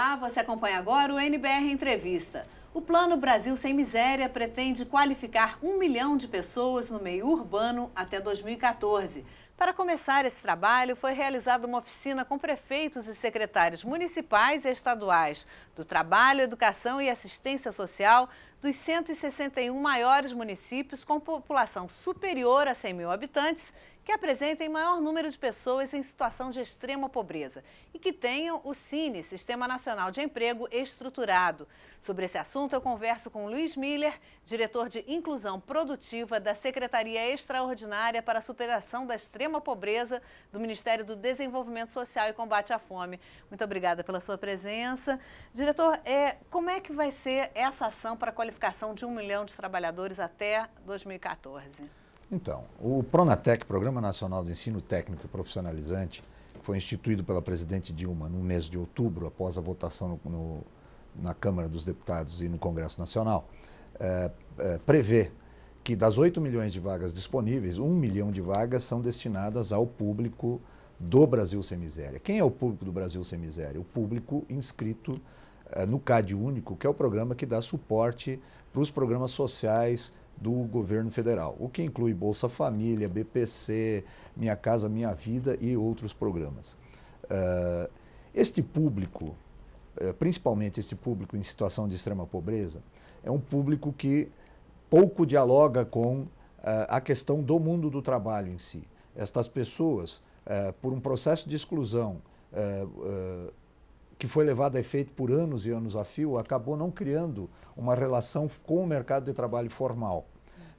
Olá, você acompanha agora o NBR Entrevista. O Plano Brasil Sem Miséria pretende qualificar um milhão de pessoas no meio urbano até 2014. Para começar esse trabalho, foi realizada uma oficina com prefeitos e secretários municipais e estaduais do Trabalho, Educação e Assistência Social dos 161 maiores municípios com população superior a 100 mil habitantes que apresentem maior número de pessoas em situação de extrema pobreza e que tenham o Cine, Sistema Nacional de Emprego Estruturado. Sobre esse assunto, eu converso com Luiz Miller, diretor de Inclusão Produtiva da Secretaria Extraordinária para a Superação da Extrema Pobreza do Ministério do Desenvolvimento Social e Combate à Fome. Muito obrigada pela sua presença. Diretor, é, como é que vai ser essa ação para a qualificação de um milhão de trabalhadores até 2014? Então, o Pronatec, Programa Nacional de Ensino Técnico e Profissionalizante, foi instituído pela presidente Dilma no mês de outubro, após a votação no, no, na Câmara dos Deputados e no Congresso Nacional, é, é, prevê que das 8 milhões de vagas disponíveis, 1 milhão de vagas são destinadas ao público do Brasil Sem Miséria. Quem é o público do Brasil Sem Miséria? O público inscrito eh, no CAD Único, que é o programa que dá suporte para os programas sociais do governo federal, o que inclui Bolsa Família, BPC, Minha Casa Minha Vida e outros programas. Eh, este público, eh, principalmente este público em situação de extrema pobreza, é um público que pouco dialoga com eh, a questão do mundo do trabalho em si. Estas pessoas, por um processo de exclusão que foi levado a efeito por anos e anos a fio, acabou não criando uma relação com o mercado de trabalho formal.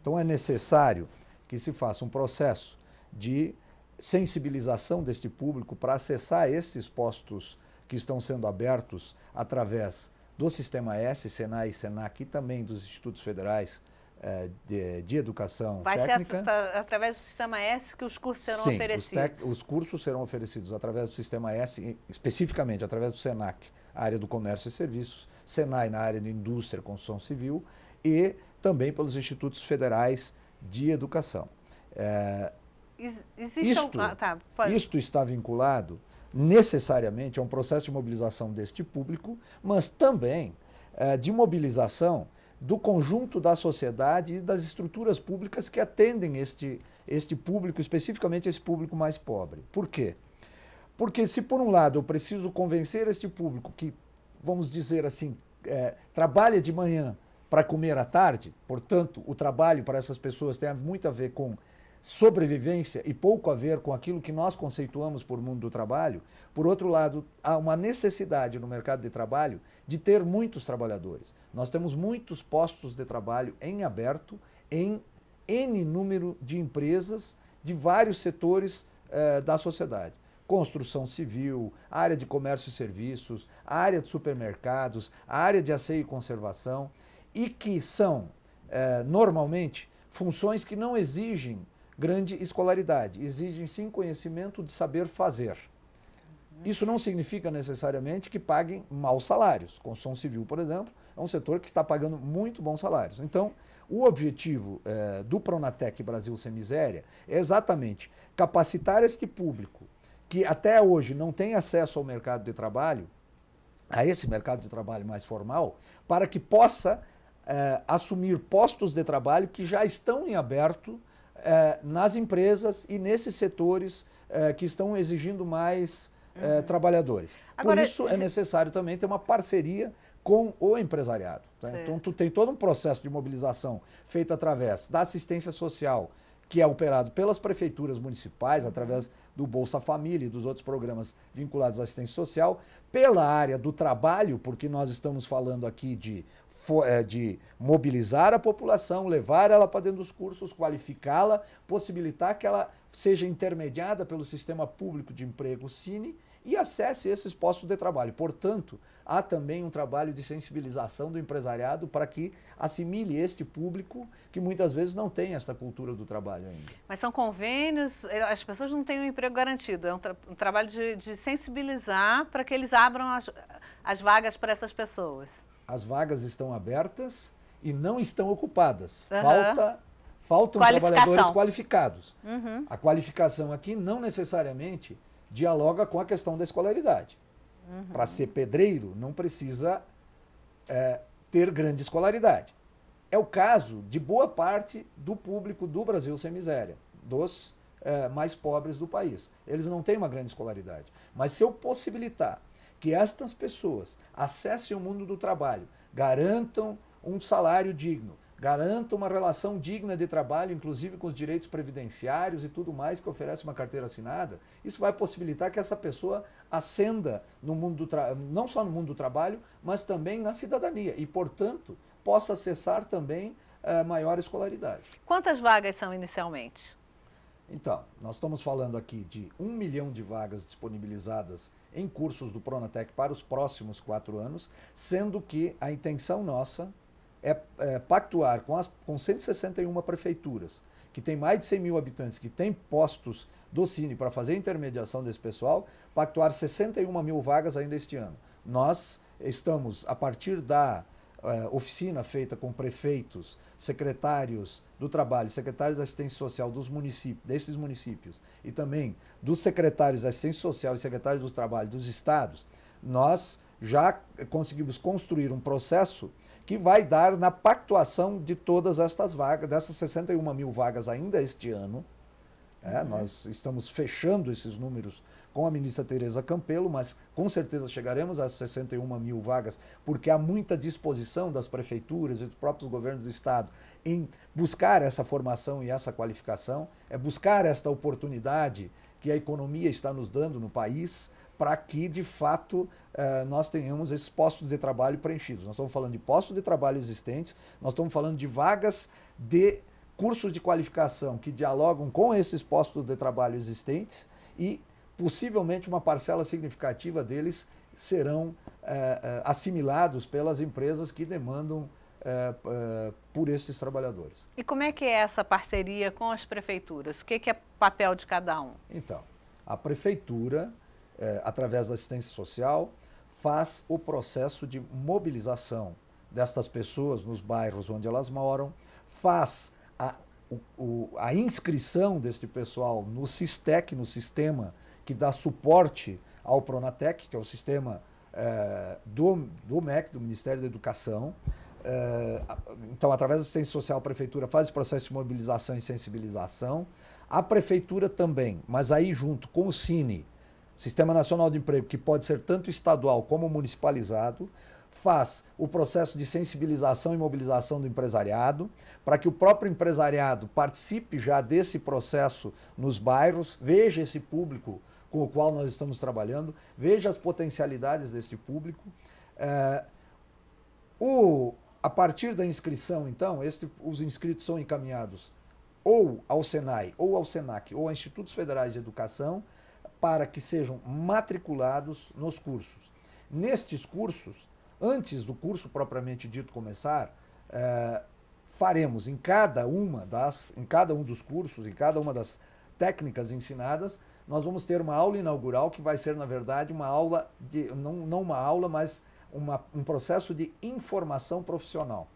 Então é necessário que se faça um processo de sensibilização deste público para acessar esses postos que estão sendo abertos através do Sistema S, Senai, Senac e também dos institutos federais eh, de, de, educação Vai técnica. Vai ser através do Sistema S que os cursos serão Sim, oferecidos? Os, os cursos serão oferecidos através do Sistema S, especificamente através do Senac, área do comércio e serviços, Senai na área de indústria e construção civil e também pelos institutos federais de educação. É, isto, um... ah, tá, isto está vinculado necessariamente a um processo de mobilização deste público, mas também é, de mobilização do conjunto da sociedade e das estruturas públicas que atendem este, este público, especificamente esse público mais pobre. Por quê? Porque se, por um lado, eu preciso convencer este público que, vamos dizer assim, é, trabalha de manhã para comer à tarde. Portanto, o trabalho para essas pessoas tem muito a ver com sobrevivência e pouco a ver com aquilo que nós conceituamos por mundo do trabalho. Por outro lado, há uma necessidade no mercado de trabalho de ter muitos trabalhadores. Nós temos muitos postos de trabalho em aberto em N número de empresas de vários setores eh, da sociedade. Construção civil, área de comércio e serviços, área de supermercados, área de asseio e conservação e que são, eh, normalmente, funções que não exigem grande escolaridade, exigem sim conhecimento de saber fazer. Isso não significa necessariamente que paguem maus salários. Construção civil, por exemplo, é um setor que está pagando muito bons salários. Então, o objetivo eh, do Pronatec Brasil Sem Miséria é exatamente capacitar este público que até hoje não tem acesso ao mercado de trabalho, a esse mercado de trabalho mais formal, para que possa é, assumir postos de trabalho que já estão em aberto é, nas empresas e nesses setores é, que estão exigindo mais é, uhum. trabalhadores. Agora, Por isso se... é necessário também ter uma parceria com o empresariado. Né? Então, tu tem todo um processo de mobilização feito através da assistência social, que é operado pelas prefeituras municipais, através do Bolsa Família e dos outros programas vinculados à assistência social, pela área do trabalho, porque nós estamos falando aqui de é, de mobilizar a população, levar ela para dentro dos cursos, qualificá-la, possibilitar que ela seja intermediada pelo sistema público de emprego Cine e acesse esses postos de trabalho. Portanto, há também um trabalho de sensibilização do empresariado para que assimile este público que muitas vezes não tem essa cultura do trabalho ainda. Mas são convênios, eh, as pessoas não têm um emprego garantido, é um, tra um trabalho de, de sensibilizar para que eles abram as, as vagas para essas pessoas as vagas estão abertas e não estão ocupadas. Uhum. Falta, faltam trabalhadores qualificados. Uhum. A qualificação aqui não necessariamente dialoga com a questão da escolaridade. Uhum. Para ser pedreiro, não precisa é, ter grande escolaridade. É o caso de boa parte do público do Brasil sem miséria, dos é, mais pobres do país. Eles não têm uma grande escolaridade. Mas se eu possibilitar que estas pessoas acessem o mundo do trabalho, garantam um salário digno, garantam uma relação digna de trabalho, inclusive com os direitos previdenciários e tudo mais que oferece uma carteira assinada, isso vai possibilitar que essa pessoa ascenda no mundo do não só no mundo do trabalho, mas também na cidadania e, portanto, possa acessar também eh, maior escolaridade. Quantas vagas são inicialmente? Então, nós estamos falando aqui de um milhão de vagas disponibilizadas em cursos do Pronatec para os próximos quatro anos, sendo que a intenção nossa é, é pactuar com, as, com 161 prefeituras, que tem mais de 100 mil habitantes, que tem postos do Cine para fazer a intermediação desse pessoal, pactuar 61 mil vagas ainda este ano. Nós estamos, a partir da uh, oficina feita com prefeitos, secretários do trabalho, secretários da assistência social dos municípios, desses municípios, e também dos secretários da assistência social e secretários do trabalho dos estados, nós já conseguimos construir um processo que vai dar na pactuação de todas estas vagas, dessas 61 mil vagas ainda este ano. É, uhum. Nós estamos fechando esses números com a ministra Tereza Campelo, mas com certeza chegaremos às 61 mil vagas, porque há muita disposição das prefeituras e dos próprios governos do Estado em buscar essa formação e essa qualificação, é buscar esta oportunidade que a economia está nos dando no país para que, de fato, eh, nós tenhamos esses postos de trabalho preenchidos. Nós estamos falando de postos de trabalho existentes, nós estamos falando de vagas de cursos de qualificação que dialogam com esses postos de trabalho existentes e possivelmente uma parcela significativa deles serão é, assimilados pelas empresas que demandam é, é, por esses trabalhadores. E como é que é essa parceria com as prefeituras? O que, que é papel de cada um? Então, a prefeitura, através da assistência social, faz o processo de mobilização destas pessoas nos bairros onde elas moram, faz a, o, a inscrição deste pessoal no SISTEC, no Sistema que dá suporte ao Pronatec, que é o sistema é, do, do MEC, do Ministério da Educação. É, então, através da assistência social, a prefeitura faz esse processo de mobilização e sensibilização. A prefeitura também, mas aí junto com o Cine, Sistema Nacional de Emprego, que pode ser tanto estadual como municipalizado, faz o processo de sensibilização e mobilização do empresariado, para que o próprio empresariado participe já desse processo nos bairros, veja esse público com o qual nós estamos trabalhando, veja as potencialidades deste público. É, o, a partir da inscrição, então, este, os inscritos são encaminhados ou ao SENAI, ou ao SENAC, ou a Institutos Federais de Educação, para que sejam matriculados nos cursos. Nestes cursos, antes do curso propriamente dito começar, é, faremos em cada uma das, em cada um dos cursos, em cada uma das técnicas ensinadas, nós vamos ter uma aula inaugural que vai ser, na verdade, uma aula de. não, não uma aula, mas uma, um processo de informação profissional.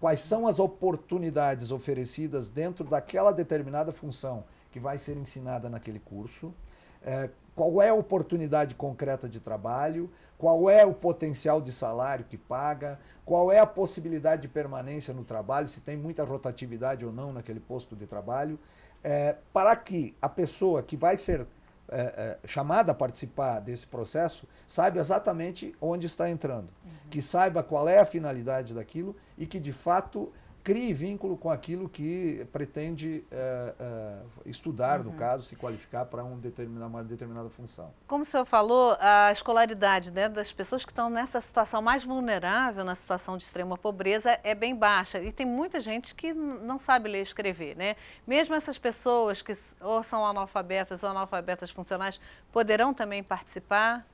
Quais são as oportunidades oferecidas dentro daquela determinada função que vai ser ensinada naquele curso? É, qual é a oportunidade concreta de trabalho, qual é o potencial de salário que paga, qual é a possibilidade de permanência no trabalho, se tem muita rotatividade ou não naquele posto de trabalho é, para que a pessoa que vai ser é, é, chamada a participar desse processo saiba exatamente onde está entrando, uhum. que saiba qual é a finalidade daquilo e que de fato crie vínculo com aquilo que pretende eh, eh, estudar, uhum. no caso, se qualificar para um determinar, uma determinada função. Como o senhor falou, a escolaridade né, das pessoas que estão nessa situação mais vulnerável, na situação de extrema pobreza, é bem baixa. E tem muita gente que não sabe ler e escrever. Né? Mesmo essas pessoas que ou são analfabetas ou analfabetas funcionais, poderão também participar?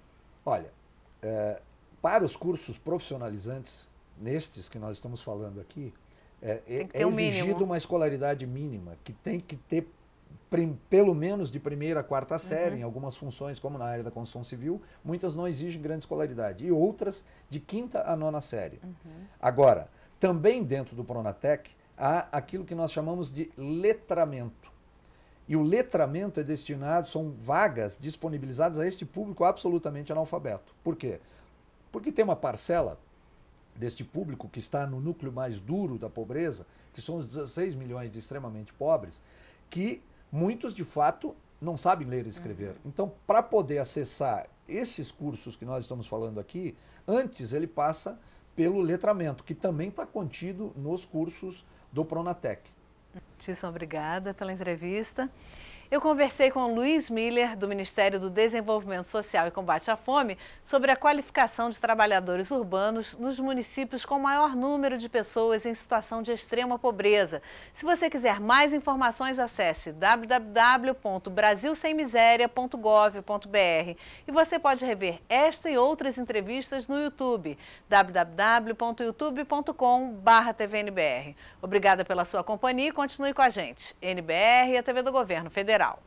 Olha, eh, para os cursos profissionalizantes, nestes que nós estamos falando aqui, é, é, é um exigido mínimo. uma escolaridade mínima, que tem que ter pelo menos de primeira a quarta série, uhum. em algumas funções, como na área da construção civil, muitas não exigem grande escolaridade, e outras de quinta a nona série. Uhum. Agora, também dentro do Pronatec há aquilo que nós chamamos de letramento. E o letramento é destinado, são vagas disponibilizadas a este público absolutamente analfabeto. Por quê? Porque tem uma parcela deste público que está no núcleo mais duro da pobreza, que são os 16 milhões de extremamente pobres, que muitos de fato não sabem ler e escrever. Uhum. Então, para poder acessar esses cursos que nós estamos falando aqui, antes ele passa pelo letramento, que também está contido nos cursos do Pronatec. Muitíssimo obrigada pela entrevista. Eu conversei com Luiz Miller, do Ministério do Desenvolvimento Social e Combate à Fome, sobre a qualificação de trabalhadores urbanos nos municípios com maior número de pessoas em situação de extrema pobreza. Se você quiser mais informações, acesse www.brasilsemmiseria.gov.br e você pode rever esta e outras entrevistas no YouTube, www.youtube.com.br. Obrigada pela sua companhia e continue com a gente. NBR e a TV do Governo Federal. Federal.